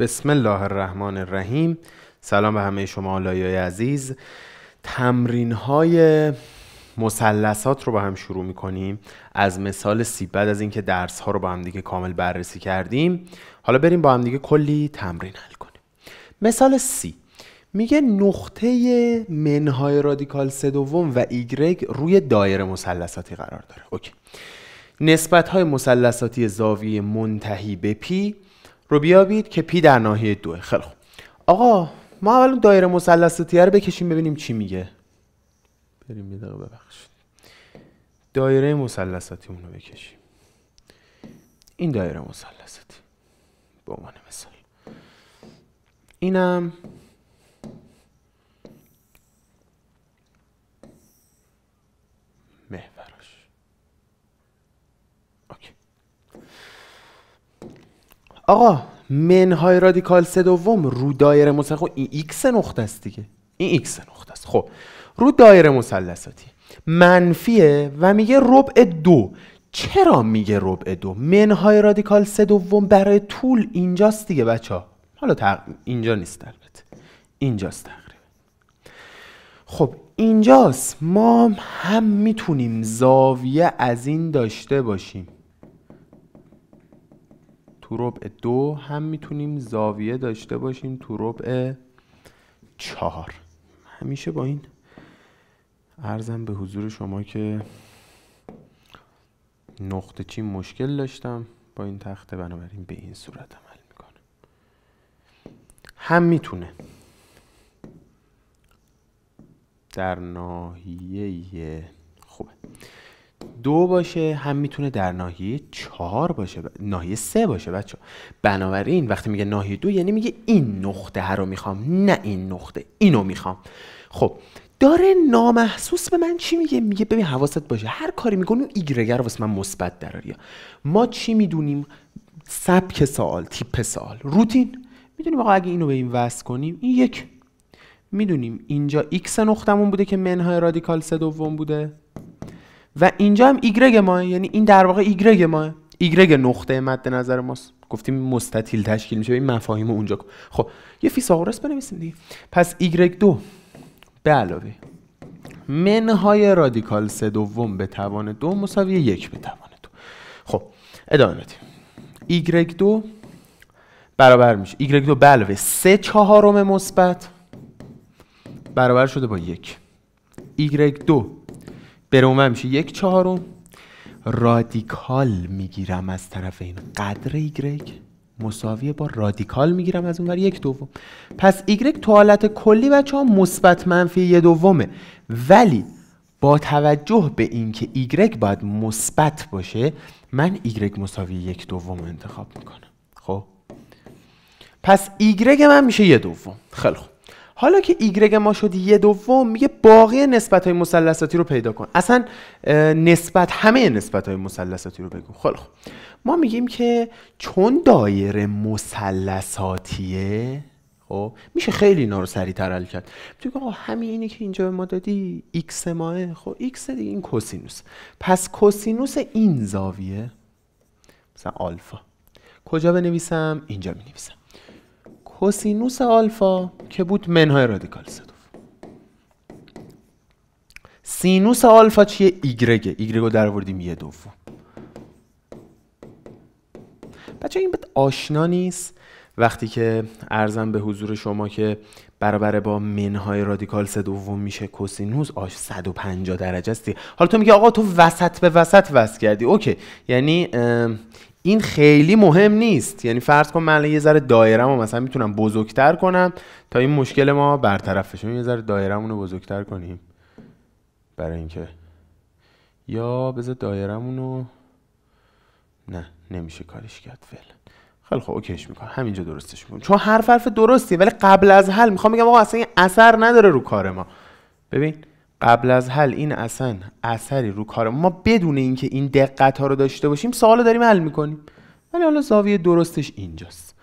بسم الله الرحمن الرحیم سلام به همه شما آلایای عزیز تمرین های مثلثات رو با هم شروع کنیم از مثال سی بعد از اینکه درس ها رو با هم دیگه کامل بررسی کردیم حالا بریم با هم دیگه کلی تمرین حل کنیم مثال سی میگه نقطه منهای رادیکال سه دوم و ایگرگ روی دایره مثلثاتی قرار داره اوکی نسبت های مثلثاتی زاویه منتهی به پی رو بیابید که پی در ناحیه دو خیلی خوب آقا ما اول دایره مثلثاتی رو بکشیم ببینیم چی میگه بریم یه ببخشید دایره مثلثاتی رو بکشیم این دایره مثلثاتی به عنوان مثال اینم آقا منهای رادیکال سه دوم رو دایره مثلث خب، این ایکس نقطه است دیگه این ایکس نقطه است خب رو دایره مثلثاتی منفیه و میگه ربع دو چرا میگه ربع دو منهای رادیکال سه دوم برای طول اینجاست دیگه بچه ها حالا تق... اینجا نیست البته اینجاست تقریبا خب اینجاست ما هم میتونیم زاویه از این داشته باشیم تو ربع دو هم میتونیم زاویه داشته باشیم تو ربع چهار همیشه با این ارزم به حضور شما که نقطه چی مشکل داشتم با این تخته بنابراین به این صورت عمل میکنه هم میتونه در ناحیه دو باشه هم میتونه در ناحیه چهار باشه ناحیه سه باشه بچه بنابراین وقتی میگه ناحیه دو یعنی میگه این نقطه هر رو میخوام نه این نقطه اینو میخوام خب داره نامحسوس به من چی میگه میگه ببین حواست باشه هر کاری میکنی ایگرگر رو واسه من مثبت دراریا ما چی میدونیم سبک سوال تیپ سوال روتین میدونیم آقا اگه اینو به این وصل کنیم این یک میدونیم اینجا ایکس نقطمون بوده که منهای رادیکال سه دوم بوده و اینجا هم ایگرگ ما یعنی این در واقع ایگرگ ما ایگرگ نقطه مد نظر ماست گفتیم مستطیل تشکیل میشه این مفاهیم اونجا خب یه فیثاغورس بنویسیم دیگه پس ایگرگ دو به علاوه منهای رادیکال سه دوم به توان دو مساوی یک به توان دو خب ادامه بدیم ایگرگ دو برابر میشه ایگرگ دو به علاوه سه چهارم مثبت برابر شده با یک ایگرگ دو بروم میشه یک چهارم رادیکال میگیرم از طرف این قدر ایگرگ مساویه با رادیکال میگیرم از اونور یک دوم پس ایگرگ تو حالت کلی بچه ها مثبت منفی یه دومه ولی با توجه به اینکه ایگرگ باید مثبت باشه من ایگرگ مساوی یک دوم انتخاب میکنم خب پس ایگرگ من میشه یه دوم خیلی خوب حالا که ایگرگ ما شد یه دوم میگه باقی نسبت های مثلثاتی رو پیدا کن اصلا نسبت همه نسبت های مثلثاتی رو بگو خب،, خب ما میگیم که چون دایره مسلساتیه خب میشه خیلی اینا رو سریعتر حل کرد میتونی آقا همین اینی که اینجا به ما دادی x ماه خب x دیگه این کوسینوس پس کوسینوس این زاویه مثلا آلفا کجا بنویسم اینجا بنویسم کوسینوس آلفا که بود منهای رادیکال صدوف سینوس آلفا چیه ایگرگه ایگرگ در درآوردیم یه دوم بچه این آشنا نیست وقتی که ارزم به حضور شما که برابر با منهای رادیکال سه دوم میشه کوسینوس آش 150 درجه است حالا تو میگی آقا تو وسط به وسط وصل کردی اوکی یعنی این خیلی مهم نیست یعنی فرض کن من یه ذره و مثلا میتونم بزرگتر کنم تا این مشکل ما برطرف بشه یه ذره دایرهمونو رو بزرگتر کنیم برای اینکه یا بذار دایرهمونو رو نه نمیشه کارش کرد فعلا خیلی خب اوکیش میکنم همینجا درستش میکنم چون هر حرف درستی ولی قبل از حل میخوام بگم آقا اصلا این اثر نداره رو کار ما ببین قبل از حل این اصلا اثری رو کار ما بدون اینکه این دقت ها رو داشته باشیم سوالو داریم حل میکنیم ولی حالا زاویه درستش اینجاست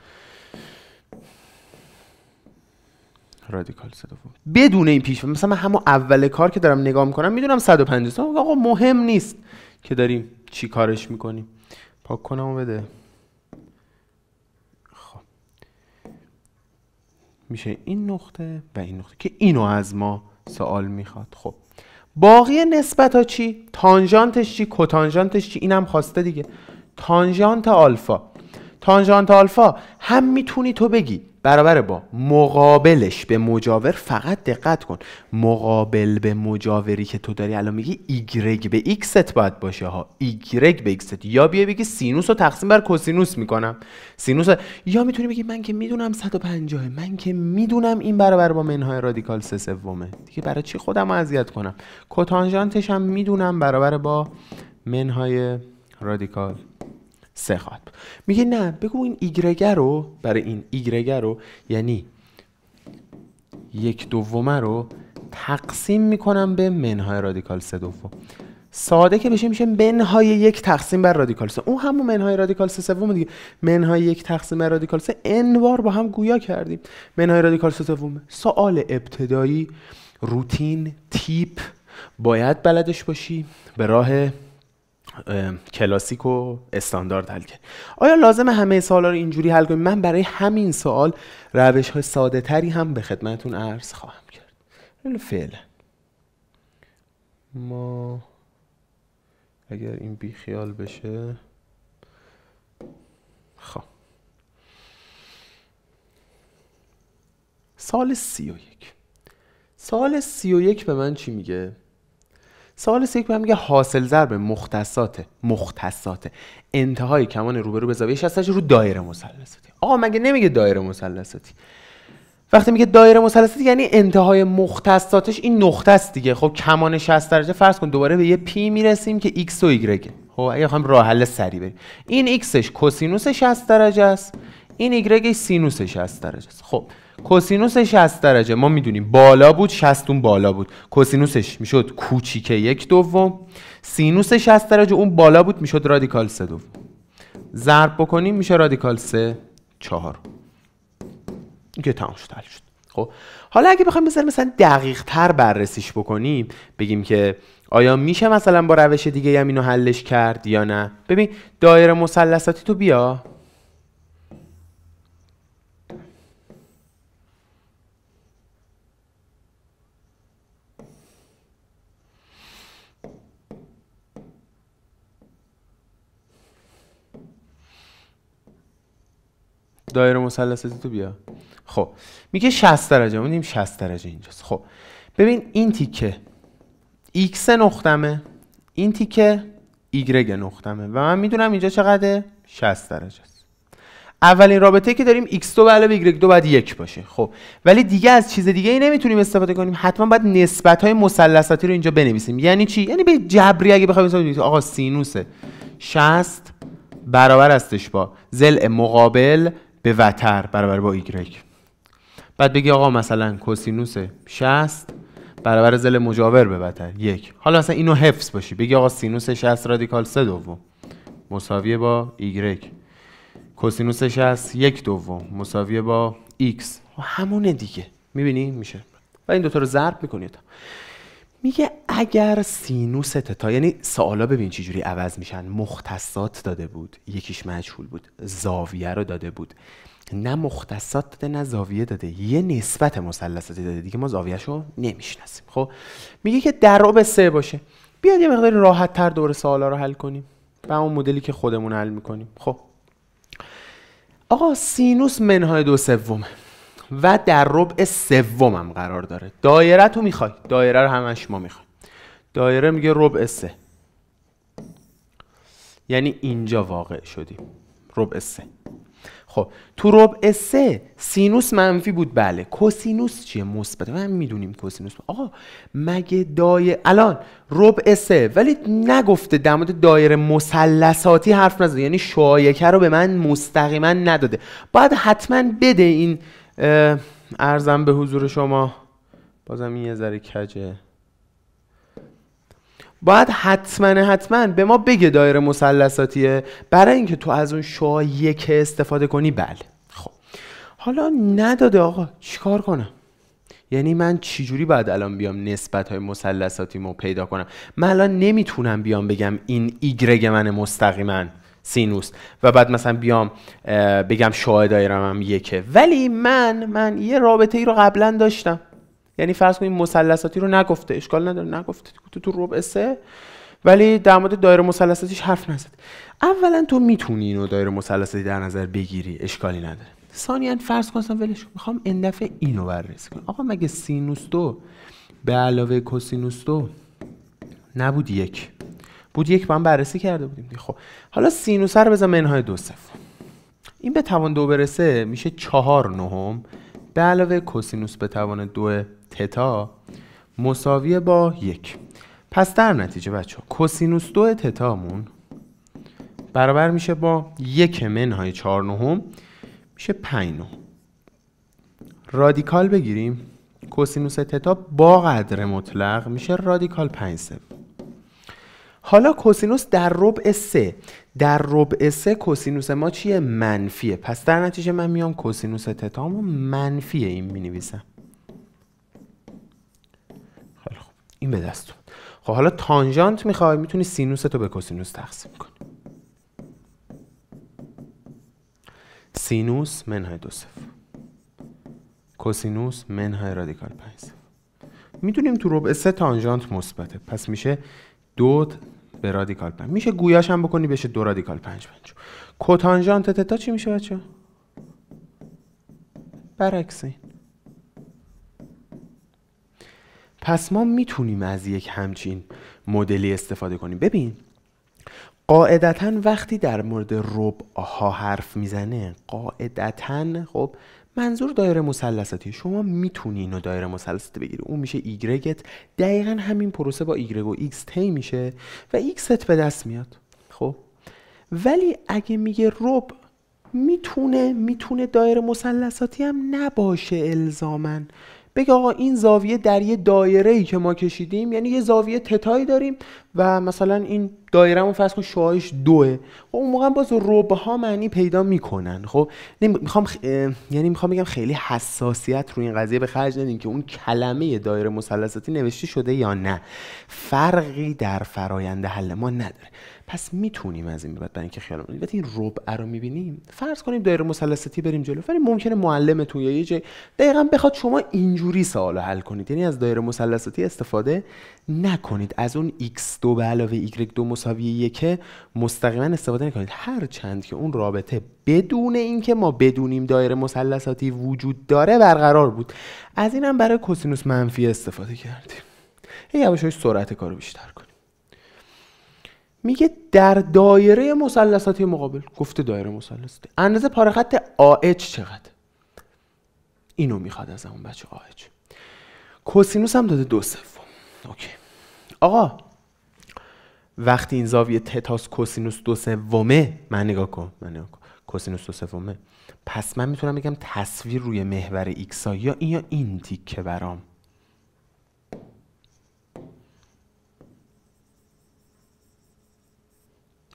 رادیکال بدون این پیش مثلا من همون اول کار که دارم نگاه میکنم میدونم 150 آقا مهم نیست که داریم چی کارش میکنیم پاک کنم بده خب میشه این نقطه و این نقطه که اینو از ما سوال میخواد خب باقی نسبت ها چی؟ تانژانتش چی؟ کوتانژانتش چی؟ اینم خواسته دیگه تانژانت آلفا تانژانت آلفا هم میتونی تو بگی برابر با مقابلش به مجاور فقط دقت کن مقابل به مجاوری که تو داری الان میگی ایگرگ به ایکست باید باشه ها ایگرگ به ایکست یا بیا بگی سینوس رو تقسیم بر کوسینوس میکنم سینوس یا میتونی بگی من که میدونم 150 من که میدونم این برابر با منهای رادیکال سه سومه دیگه برای چی خودم اذیت کنم کوتانژانتش هم میدونم برابر با منهای رادیکال سه میگه نه بگو این ایگرگه رو برای این ایگرگه رو یعنی یک دومه رو تقسیم میکنم به منهای رادیکال سه دوم ساده که بشه میشه منهای یک تقسیم بر رادیکال سه اون همون منهای رادیکال سه سوم دیگه منهای یک تقسیم بر رادیکال سه انوار با هم گویا کردیم منهای رادیکال سه سوم سوال ابتدایی روتین تیپ باید بلدش باشی به راه کلاسیک و استاندارد حل کرد آیا لازم همه سوالا رو اینجوری حل کنیم من برای همین سوال روش های ساده تری هم به خدمتون عرض خواهم کرد فعلا ما اگر این بیخیال بشه خب سال سی و یک سال سی و یک به من چی میگه؟ سوال سه که میگه حاصل ضرب مختصات مختصات انتهای کمان روبرو به زاویه 60 رو دایره مثلثاتی آقا مگه نمیگه دایره مثلثاتی وقتی میگه دایره مثلثاتی یعنی انتهای مختصاتش این نقطه است دیگه خب کمان 60 درجه فرض کن دوباره به یه پی میرسیم که x و y خب اگه بخوام راه حل سری بریم این اش کسینوس 60 درجه است این y سینوس 60 درجه است خب کوسینوس 60 درجه ما میدونیم بالا بود 60 اون بالا بود کوسینوسش میشد کوچیک یک دوم سینوس 60 درجه اون بالا بود میشد رادیکال 3 دوم ضرب بکنیم میشه رادیکال 3 4 اینکه تمام شد شد خب حالا اگه بخوایم مثلا مثلا دقیق تر بررسیش بکنیم بگیم که آیا میشه مثلا با روش دیگه هم اینو حلش کرد یا نه ببین دایره مثلثاتی تو بیا دایره مثلث تو بیا خب میگه 60 درجه بودیم 60 درجه اینجاست خب ببین این تیکه x نقطمه این تیکه y نقطمه و من میدونم اینجا چقدره 60 درجه است اولین رابطه که داریم x2 به علاوه y2 بعد یک باشه خب ولی دیگه از چیز دیگه ای نمیتونیم استفاده کنیم حتما باید نسبت های مثلثاتی رو اینجا بنویسیم یعنی چی یعنی به جبری اگه بخوایم آقا سینوس 60 برابر استش با زل مقابل به وتر برابر با ایگرگ بعد بگی آقا مثلا کوسینوس 60 برابر زل مجاور به وتر یک حالا مثلا اینو حفظ باشی بگی آقا سینوس 60 رادیکال 3 دوم مساوی با ایگرگ کوسینوس 60 یک دوم مساوی با ایکس همونه دیگه میبینی میشه و این دوتا رو ضرب میکنید میگه اگر سینوس تتا یعنی سوالا ببین چه جوری عوض میشن مختصات داده بود یکیش مجهول بود زاویه رو داده بود نه مختصات داده نه زاویه داده یه نسبت مثلثاتی داده دیگه ما شو نمیشناسیم خب میگه که در به سه باشه بیاد یه مقدار راحت تر دور سوالا رو حل کنیم و اون مدلی که خودمون حل میکنیم خب آقا سینوس منهای دو سومه و در ربع سومم قرار داره دایره تو میخوای دایره رو همش ما میخوای دایره میگه ربع سه یعنی اینجا واقع شدیم ربع سه خب تو ربع سه سینوس منفی بود بله کوسینوس چیه مثبت من میدونیم کوسینوس آقا مگه دایره الان ربع سه ولی نگفته در مورد دایره مثلثاتی حرف نزده یعنی شایکه رو به من مستقیما نداده باید حتما بده این ارزم به حضور شما بازم این یه ذره کجه باید حتما حتما به ما بگه دایره مثلثاتیه برای اینکه تو از اون شعا یک استفاده کنی بله خب حالا نداده آقا چیکار کنم یعنی من چجوری باید الان بیام نسبت های مثلثاتیمو پیدا کنم من الان نمیتونم بیام بگم این ایگرگ من مستقیما سینوس و بعد مثلا بیام بگم شاه دایرم هم یکه ولی من من یه رابطه ای رو قبلا داشتم یعنی فرض کنیم مثلثاتی رو نگفته اشکال نداره نگفته تو تو ربع سه ولی در مورد دایره مثلثاتیش حرف نزد اولا تو میتونی اینو دایره مثلثاتی در نظر بگیری اشکالی نداره ثانیا فرض کن ولی میخوام این دفعه اینو بررسی کنم آقا مگه سینوس دو به علاوه کسینوس دو نبود یک بود یک من بررسی کرده بودیم خب حالا سینوس رو بزن منهای دو صفر این به توان دو برسه میشه چهار نهم به علاوه کوسینوس به توان دو تتا مساوی با یک پس در نتیجه بچه کوسینوس دو تتامون برابر میشه با یک منهای چهار نهم میشه پنج نهم رادیکال بگیریم کوسینوس تتا با قدر مطلق میشه رادیکال پنج سوم حالا کوسینوس در ربع سه در ربع سه کوسینوس ما چیه منفیه پس در نتیجه من میام کوسینوس تتامو منفی این مینویسم خیلی خوب این به دستون خب حالا تانژانت میخوای میتونی سینوس تو به کوسینوس تقسیم کنی سینوس منهای دو صفر کوسینوس منهای رادیکال پنج صفر میتونیم تو ربع سه تانژانت مثبته پس میشه دو به رادیکال میشه گویاش هم بکنی بشه دو رادیکال 5 5 کوتانژانت تتا چی میشه بچه این پس ما میتونیم از یک همچین مدلی استفاده کنیم ببین قاعدتا وقتی در مورد ربع ها حرف میزنه قاعدتا خب منظور دایره مثلثاتی شما میتونی اینو دایره مثلثاتی بگیری اون میشه ایگرگت دقیقا همین پروسه با ایگرگ و ایکس تی میشه و ایکست به دست میاد خب ولی اگه میگه رب میتونه میتونه دایره مثلثاتی هم نباشه الزامن بگه آقا این زاویه در یه دایره ای که ما کشیدیم یعنی یه زاویه تتایی داریم و مثلا این دایره اون فرض کن شعاعش دوه خب اون موقع باز ربه ها معنی پیدا میکنن خب میخوام خ... یعنی میخوام بگم خیلی حساسیت رو این قضیه به خرج ندین که اون کلمه دایره مثلثاتی نوشته شده یا نه فرقی در فرایند حل ما نداره پس میتونیم از این بعد برای اینکه خیال وقتی این ربع رو میبینیم فرض کنیم دایره مثلثاتی بریم جلو ولی ممکنه معلمتون یا یه جای دقیقا بخواد شما اینجوری سوالو حل کنید یعنی از دایره مثلثاتی استفاده نکنید از اون x2 به علاوه y2 مساوی 1 مستقیما استفاده نکنید هر چند که اون رابطه بدون اینکه ما بدونیم دایره مثلثاتی وجود داره برقرار بود از اینم برای کسینوس منفی استفاده کردیم یواش سرعت کارو بیشتر کن میگه در دایره مثلثاتی مقابل گفته دایره مثلثاتی اندازه پارخط AH چقدر اینو میخواد از اون بچه AH کوسینوس هم داده دو سوم آقا وقتی این زاویه تتاس کوسینوس دو سومه من نگاه کن من نگاه کن کوسینوس دو سومه پس من میتونم بگم تصویر روی محور ایکس یا این یا این تیکه برام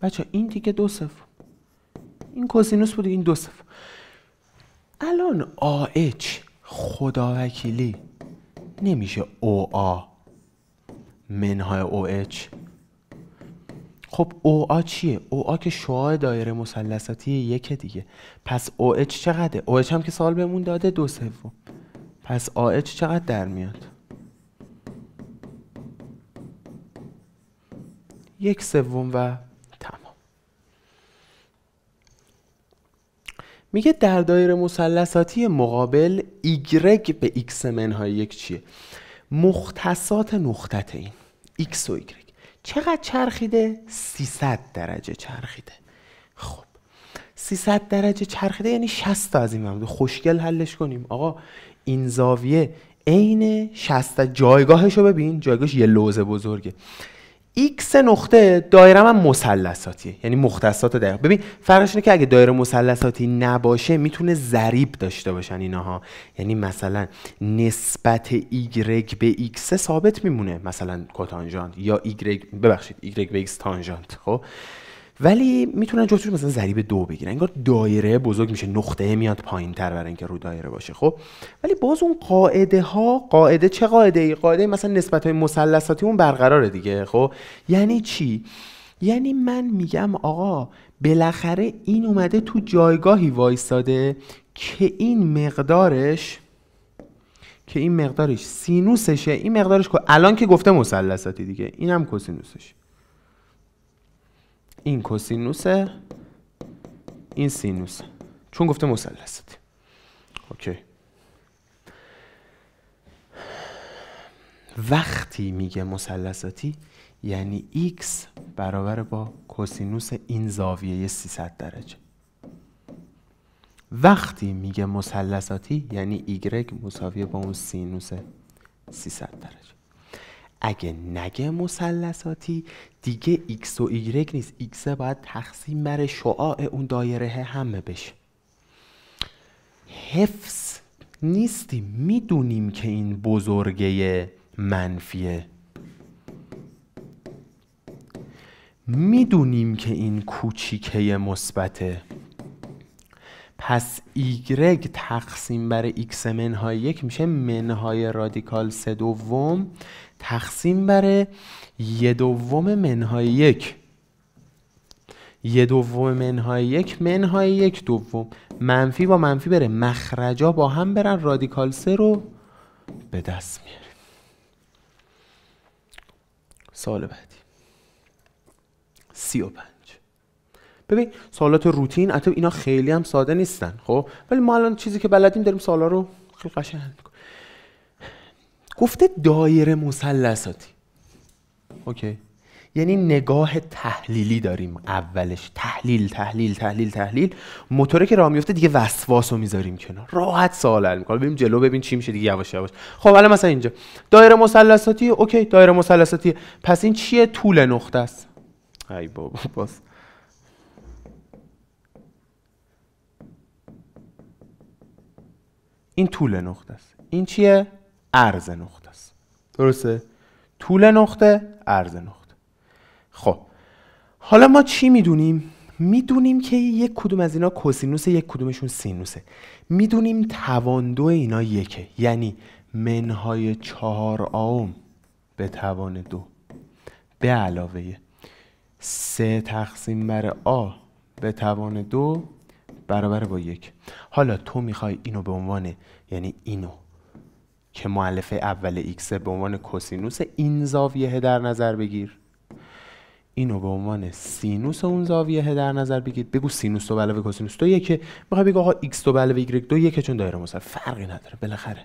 بچه این دیگه دو صفر این کوسینوس بود این دو صفر الان آه خدا وکیلی نمیشه آ منهای OH خب آ چیه؟ آ که شعاع دایره مثلثاتی یک دیگه پس OH چقدره؟ اچ هم که سال بهمون داده دو سوم پس AH چقدر در میاد؟ یک سوم و میگه در دایره مثلثاتی مقابل ایگرگ به ایکس منهای یک چیه مختصات نقطت این ایکس و ایگرگ چقدر چرخیده 300 درجه چرخیده خب 300 درجه چرخیده یعنی 60 تا از این ممدود خوشگل حلش کنیم آقا این زاویه عین 60 جایگاهش رو ببین جایگاهش یه لوزه بزرگه x نقطه دایره من مثلثاتیه یعنی مختصات دایره ببین فرقش اینه که اگه دایره مثلثاتی نباشه میتونه ضریب داشته باشن اینها یعنی مثلا نسبت y به x ثابت میمونه مثلا کوتانژانت یا y ببخشید y به x تانژانت خب ولی میتونن جفتش مثلا ضریب دو بگیرن انگار دایره بزرگ میشه نقطه میاد پایین تر برای اینکه رو دایره باشه خب ولی باز اون قاعده ها قاعده چه قاعده ای قاعده مثلا نسبت های مثلثاتی اون برقراره دیگه خب یعنی چی یعنی من میگم آقا بالاخره این اومده تو جایگاهی وایستاده که این مقدارش که این مقدارش سینوسشه این مقدارش الان که گفته مثلثاتی دیگه اینم کوسینوسشه این کوسینوسه این سینوسه چون گفته مثلثت اوکی وقتی میگه مثلثاتی یعنی x برابر با کوسینوس این زاویه 300 درجه وقتی میگه مثلثاتی یعنی y مساوی با اون سینوس 300 درجه اگه نگه مثلثاتی دیگه x و y نیست x باید تقسیم بر شعاع اون دایره همه بشه حفظ نیستیم میدونیم که این بزرگه منفیه میدونیم که این کوچیکه مثبته پس ایگرگ تقسیم بر ایکس منهای یک میشه منهای رادیکال سه دوم تقسیم بر یه دوم منهای یک یه دوم منهای یک منهای یک دوم منفی با منفی بره مخرجا با هم برن رادیکال سه رو به دست میاریم سال بعدی سی و پنج ببین سالات روتین حتی اینا خیلی هم ساده نیستن خب ولی ما الان چیزی که بلدیم داریم سوالا رو خیلی قشنگ گفته دایره مثلثاتی اوکی یعنی نگاه تحلیلی داریم اولش تحلیل تحلیل تحلیل تحلیل موتوره که راه میفته دیگه وسواس رو میذاریم کنار راحت سوال حل میکنه بریم جلو ببین چی میشه دیگه یواش یواش خب حالا مثلا اینجا دایره مثلثاتی اوکی دایره مثلثاتی پس این چیه طول نقطه است ای بابا باز این طول نقطه است این چیه عرض نقطه است درسته طول نقطه عرض نقطه خب حالا ما چی میدونیم میدونیم که یک کدوم از اینا کوسینوس یک کدومشون سینوسه میدونیم توان دو اینا یکه یعنی منهای چهار آم به توان دو به علاوه سه تقسیم بر آ به توان دو برابر با یک حالا تو میخوای اینو به عنوان یعنی اینو که معلفه اول x به عنوان کوسینوس این زاویه در نظر بگیر اینو به عنوان سینوس اون زاویه در نظر بگیر بگو سینوس دو علاوه کوسینوس دو یکه میخوای بگو آقا x دو علاوه y دو یکه چون دایره مصرف فرقی نداره بالاخره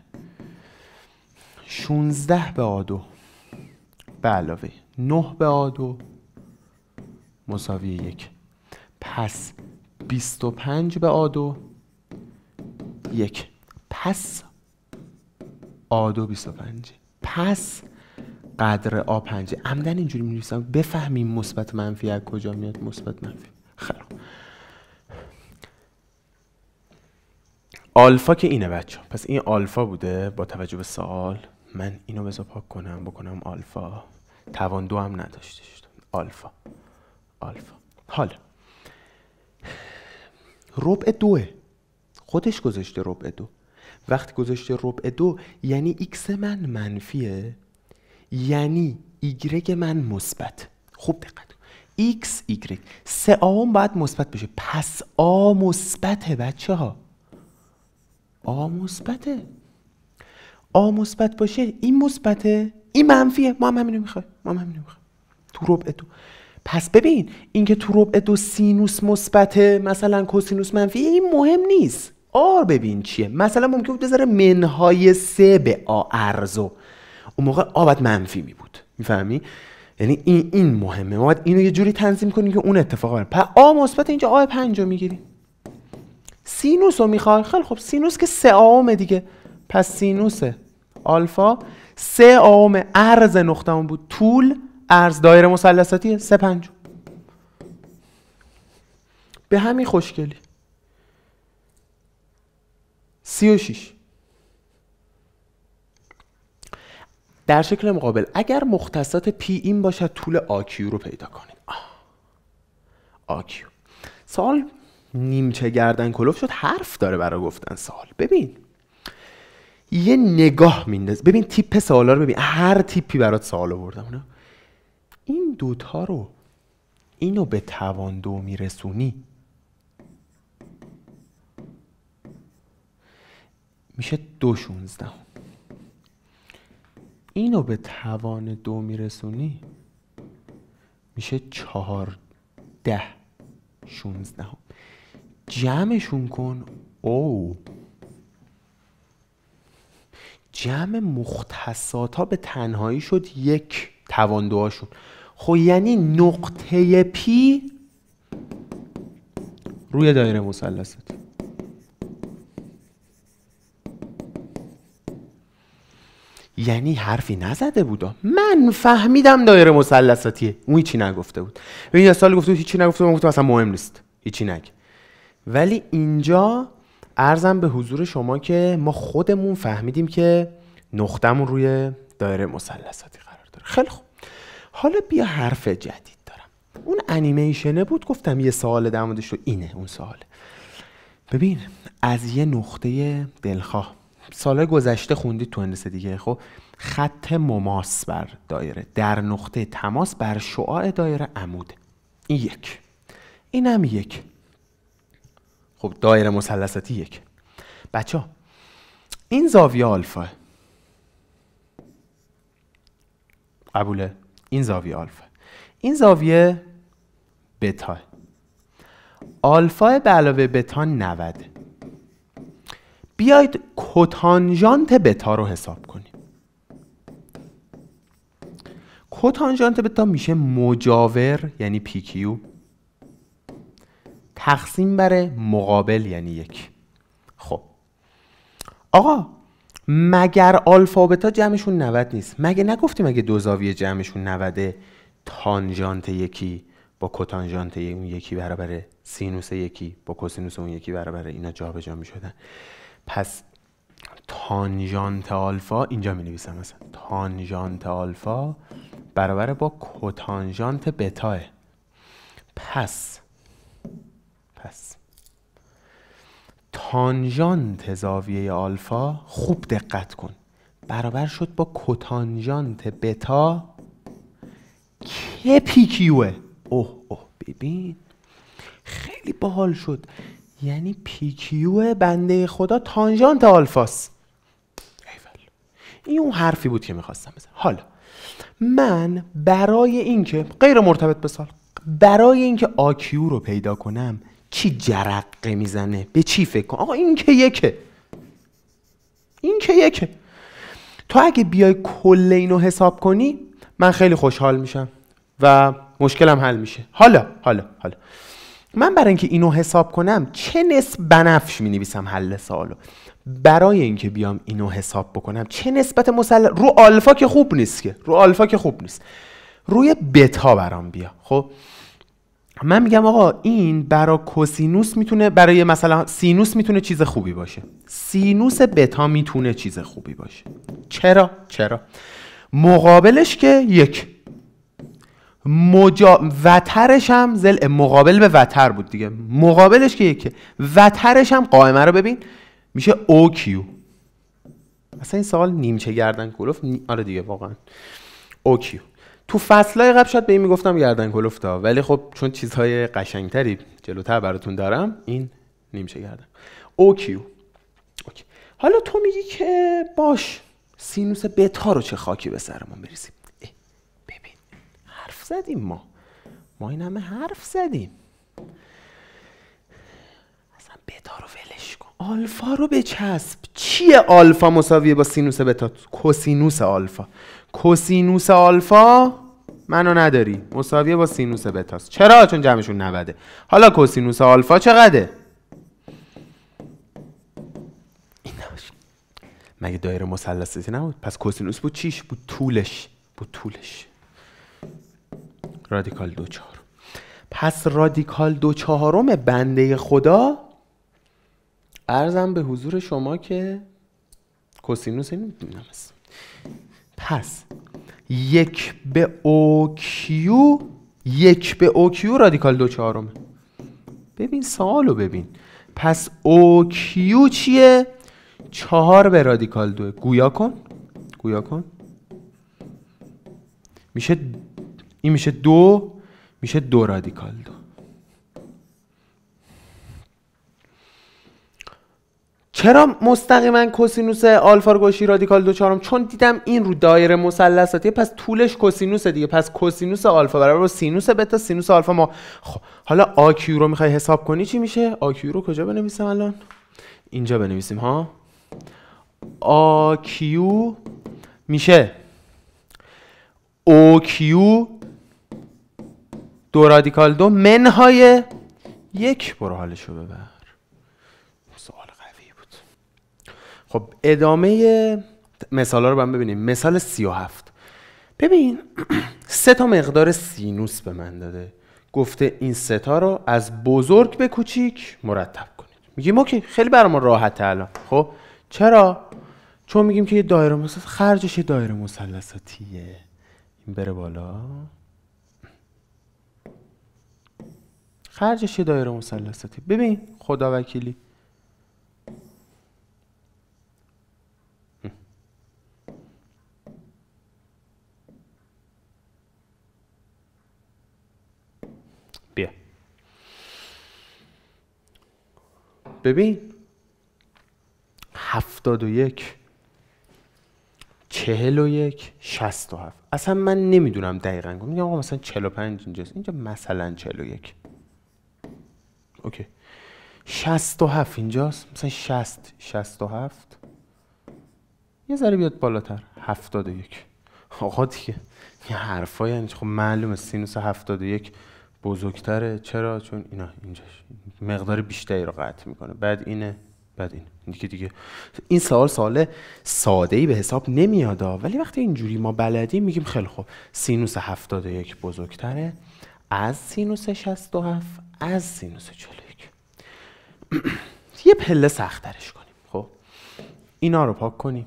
16 به آدو به علاوه 9 به آ آدو مساوی یک پس 25 به آدو یک پس آ و 25 پس قدر آ 5 عمدن اینجوری می بفهمیم مثبت منفی از کجا میاد مثبت منفی خیلی آلفا که اینه بچه پس این آلفا بوده با توجه به سوال من اینو بذار پاک کنم بکنم آلفا توان دو هم نداشته شد آلفا آلفا حالا ربع دوه خودش گذاشته ربع دو وقتی گذاشته ربع دو یعنی ایکس من منفیه یعنی ایگرگ من مثبت خوب دقت x ایگرگ سه آم باید مثبت بشه پس آ مثبته بچه ها آ مثبته آ مثبت باشه این مثبته این منفیه ما هم همینو میخوایم ما هم همینو تو ربع دو پس ببین اینکه تو ربع دو سینوس مثبته مثلا کوسینوس منفیه این مهم نیست آر ببین چیه مثلا ممکن بود بذاره منهای سه به آ ارزو اون موقع آبت منفی می بود میفهمی یعنی این این مهمه ما باید اینو یه جوری تنظیم کنیم که اون اتفاق پس آ مثبت اینجا آ 5 رو میگیری سینوسو رو میخوای خیلی خب سینوس که سه آمه دیگه پس سینوس آلفا سه آم عرض اون بود طول ارز دایره مثلثاتی سه پنج به همین خوشگلی 36 در شکل مقابل اگر مختصات پی این باشد طول آکیو رو پیدا کنید آکیو سال نیمچه گردن کلوف شد حرف داره برای گفتن سال ببین یه نگاه مینداز ببین تیپ سوالا رو ببین هر تیپی برات سوال آوردم این دوتا رو اینو به توان دو میرسونی میشه دو شونزده. اینو به توان دو میرسونی میشه چهار ده جمعشون کن او جمع مختصات ها به تنهایی شد یک توان دوهاشون خب یعنی نقطه پی روی دایره مثلثت یعنی حرفی نزده بودا من فهمیدم دایره مثلثاتیه اون هیچی نگفته بود یه سال گفته بود هیچی نگفته بود اصلا مهم نیست هیچی نگه ولی اینجا ارزم به حضور شما که ما خودمون فهمیدیم که نقطه‌مون روی دایره مثلثاتی قرار داره خیلی خوب حالا بیا حرف جدید دارم اون انیمیشنه بود گفتم یه سوال در رو اینه اون سوال ببین از یه نقطه دلخواه سال گذشته خوندید تو هندسه دیگه خب خط مماس بر دایره در نقطه تماس بر شعاع دایره عمود این یک این هم یک خب دایره مثلثاتی یک بچه این زاویه آلفا قبوله این زاویه آلفا این زاویه بتا آلفا به علاوه بتا 90 بیاید کوتانژانت بتا رو حساب کنیم کوتانژانت بتا میشه مجاور یعنی پی کیو تقسیم بر مقابل یعنی یک خب آقا مگر آلفا و بتا جمعشون 90 نیست مگه نگفتیم اگه دو زاویه جمعشون 90 تانژانت یکی با کتانژانت اون یکی برابر سینوس یکی با کوسینوس اون یکی برابر اینا جابجا شدن پس تانژانت آلفا اینجا می نویسم مثلا تانژانت آلفا برابر با کوتانژانت بتا پس پس تانژانت زاویه آلفا خوب دقت کن برابر شد با کوتانژانت بتا کپی کیوه اوه اوه ببین خیلی باحال شد یعنی پیکیو بنده خدا تانژانت آلفاس ایول این اون حرفی بود که میخواستم بزنم حالا من برای اینکه غیر مرتبط به سال برای اینکه آکیو رو پیدا کنم کی جرقه میزنه به چی فکر کن آقا این که یکه این که یکه تو اگه بیای کل اینو حساب کنی من خیلی خوشحال میشم و مشکلم حل میشه حالا حالا حالا من برای اینکه اینو حساب کنم چه نصف بنفش می نویسم حل سالو برای اینکه بیام اینو حساب بکنم چه نسبت مسلم رو آلفا که خوب نیست که رو آلفا که خوب نیست روی بتا برام بیا خب من میگم آقا این برای کوسینوس میتونه برای مثلا سینوس میتونه چیز خوبی باشه سینوس بتا میتونه چیز خوبی باشه چرا چرا مقابلش که یک مجا... وترش هم زل مقابل به وتر بود دیگه مقابلش که یکی وترش هم قائمه رو ببین میشه او کیو اصلا این سوال نیمچه گردن کلوف نی... آره دیگه واقعا او کیو تو های قبل شاید به این میگفتم گردن کلوف تا ولی خب چون چیزهای قشنگتری جلوتر براتون دارم این نیمچه گردن او کیو حالا تو میگی که باش سینوس بتا رو چه خاکی به سرمون بریزیم زدیم ما ما این همه حرف زدیم اصلا بتا رو ولش کن آلفا رو بچسب چیه آلفا مساویه با سینوس بتا کسینوس آلفا کسینوس آلفا منو نداری مساویه با سینوس بتاست چرا چون جمعشون نبده حالا کوسینوس آلفا چقدره مگه دایره مثلثی نبود پس کوسینوس بود چیش بود طولش بود طولش رادیکال دو چهار. پس رادیکال دو چهارم بنده خدا ارزم به حضور شما که این نمیدونم پس یک به اوکیو یک به اوکیو رادیکال دو چهارمه ببین سوالو ببین پس اوکیو چیه؟ چهار به رادیکال دوه گویا کن گویا کن میشه این میشه دو میشه دو رادیکال دو چرا مستقیما کوسینوس آلفا رو گوشی رادیکال دو چهارم چون دیدم این رو دایره مثلثاتیه پس طولش کوسینوس دیگه پس کوسینوس آلفا برابر با سینوس بتا سینوس آلفا ما خب حالا آکیو رو میخوای حساب کنی چی میشه آکیو رو کجا بنویسم الان اینجا بنویسیم ها آکیو میشه اوکیو دو رادیکال دو منهای یک برو حالشو ببر سوال قوی بود خب ادامه مثال رو با ببینیم مثال سی و هفت ببین سه تا مقدار سینوس به من داده گفته این ستا رو از بزرگ به کوچیک مرتب کنید میگیم اوکی خیلی برای ما راحته الان خب چرا چون میگیم که یه دایره مثلث خرجش یه دایره مثلثاتیه این بره بالا خرجش یه دایره مثلثاتی ببین خدا وکیلی بیا ببین هفتاد و یک چهل و یک شست و هفت اصلا من نمیدونم دقیقا میگم آقا مثلا چهل و پنج اینجاست اینجا مثلا چهل و یک اوکی 67 اینجاست مثلا 60 67 یه ذره بیاد بالاتر 71 آقا دیگه یه حرفای یعنی خب معلومه سینوس 71 بزرگتره چرا چون اینا اینجاش مقدار بیشتری رو قطع میکنه بعد اینه بعد این دیگه دیگه این سوال سوال ساده ای به حساب نمیاد ولی وقتی اینجوری ما بلدی میگیم خیلی خوب سینوس 71 بزرگتره از سینوس 67 از سینوس چلویک یه پله سختترش کنیم خب اینا رو پاک کنیم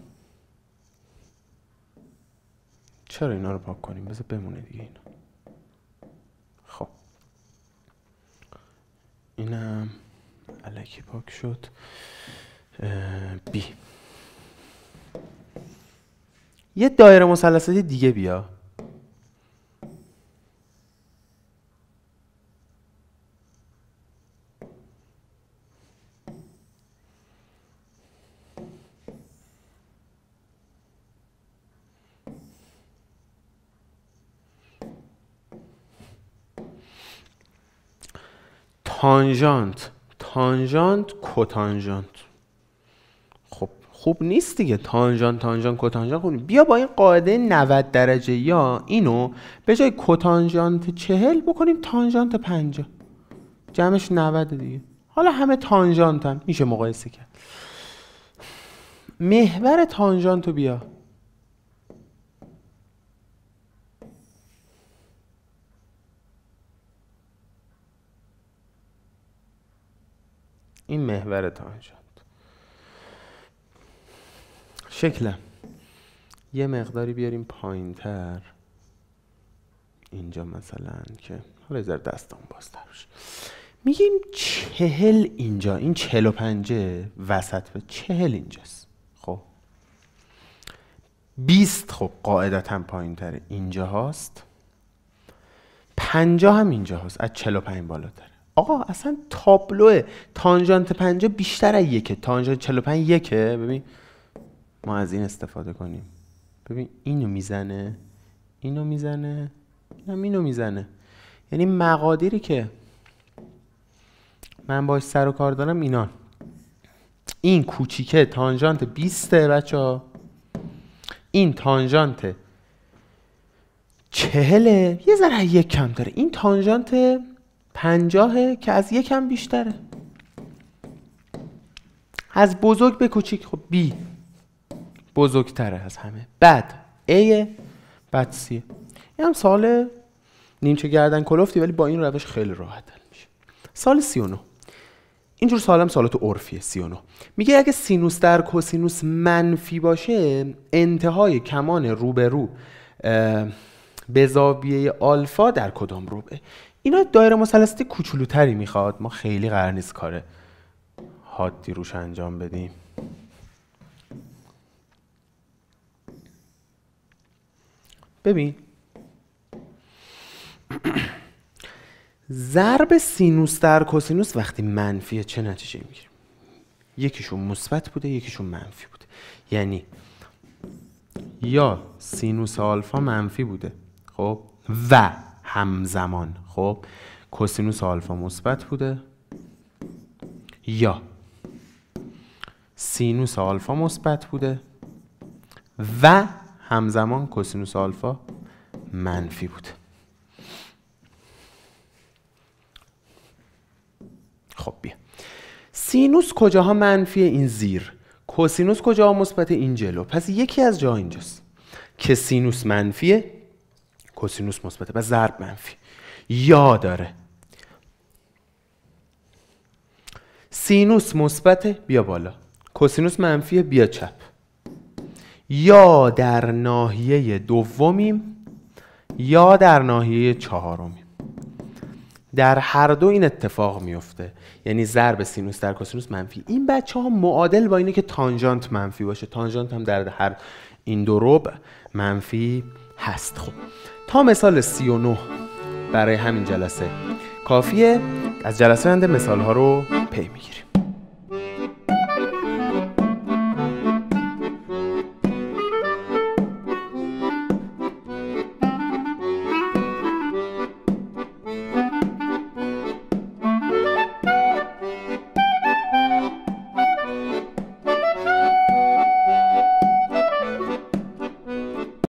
چرا اینا رو پاک کنیم بذار بمونه دیگه اینا خب اینم علکی پاک شد بی یه دایره مثلثاتی دیگه بیا تانژانت تانژانت کوتانژانت خب خوب نیست دیگه تانژانت تانژانت کوتانژانت خوب بیا با این قاعده 90 درجه یا اینو به جای کوتانژانت 40 بکنیم تانژانت 50 جمعش 90 دیگه حالا همه تانژانت هم میشه مقایسه کرد محور تانژانت رو بیا این محور شد شکلم یه مقداری بیاریم پایین تر اینجا مثلا که حالا ذره دستان بازتر میگیم چهل اینجا این چهل و پنجه وسط و چهل اینجاست خب بیست خب قاعدتا پایین تر اینجا هاست پنجا هم اینجا هست از چهل و پنج بالاتر آقا اصلا تابلوه تانژانت 50 بیشتر از یکه تانژانت 45 یکه ببین ما از این استفاده کنیم ببین اینو میزنه اینو میزنه اینم اینو میزنه یعنی مقادیری که من باش سر و کار دارم اینان این کوچیکه تانژانت 20 بچه ها این تانژانت چهله یه ذره یک کم داره این تانژانت پنجاهه که از یکم بیشتره از بزرگ به کوچیک خب بی بزرگتره از همه بعد A بعد C این هم سال نیمچه گردن کلفتی ولی با این روش خیلی راحت حل میشه سال 39 اینجور سال هم سالات عرفیه 39 میگه اگه سینوس در کوسینوس منفی باشه انتهای کمان روبرو به زاویه آلفا در کدام روبه؟ اینا دایره مثلثی کوچولوتری میخواد ما خیلی قرار نیست کار حادی روش انجام بدیم ببین ضرب سینوس در کوسینوس وقتی منفیه چه نتیجه میگیریم یکیشون مثبت بوده یکیشون منفی بوده یعنی یا سینوس آلفا منفی بوده خب و همزمان خب کسینوس آلفا مثبت بوده یا سینوس آلفا مثبت بوده و همزمان کسینوس آلفا منفی بوده خب بیا سینوس کجاها منفی این زیر کسینوس کجاها مثبت این جلو پس یکی از جا اینجاست که سینوس منفیه کسینوس مثبته و ضرب منفی یا داره سینوس مثبت بیا بالا کوسینوس منفی بیا چپ یا در ناحیه دومیم یا در ناحیه چهارمیم در هر دو این اتفاق میفته یعنی ضرب سینوس در کوسینوس منفی این بچه ها معادل با اینه که تانجانت منفی باشه تانجانت هم در هر این دو ربع منفی هست خب تا مثال 39 برای همین جلسه کافیه از جلسه آینده مثال ها رو پی میگیریم